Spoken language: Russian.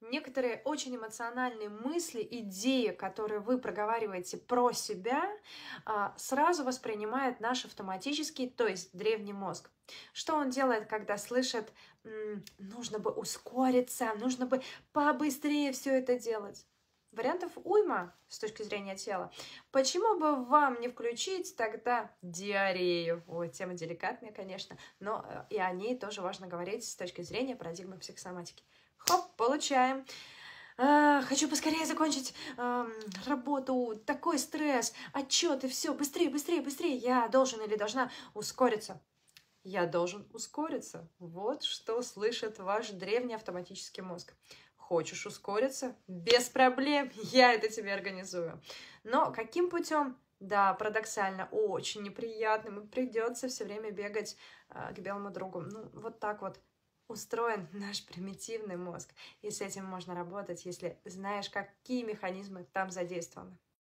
некоторые очень эмоциональные мысли, идеи, которые вы проговариваете про себя, а, сразу воспринимает наш автоматический, то есть древний мозг. Что он делает, когда слышит, нужно бы ускориться, нужно бы побыстрее все это делать? Вариантов уйма с точки зрения тела. Почему бы вам не включить тогда диарею? Ой, тема деликатная, конечно, но э, и о ней тоже важно говорить с точки зрения парадигмы психосоматики. Хоп, получаем. А, хочу поскорее закончить а, работу, такой стресс, отчеты, все, быстрее, быстрее, быстрее. Я должен или должна ускориться. Я должен ускориться. Вот что слышит ваш древний автоматический мозг. Хочешь ускориться? Без проблем, я это тебе организую. Но каким путем? Да, парадоксально, очень неприятным. Придется все время бегать э, к белому другу. Ну, вот так вот устроен наш примитивный мозг. И с этим можно работать, если знаешь, какие механизмы там задействованы.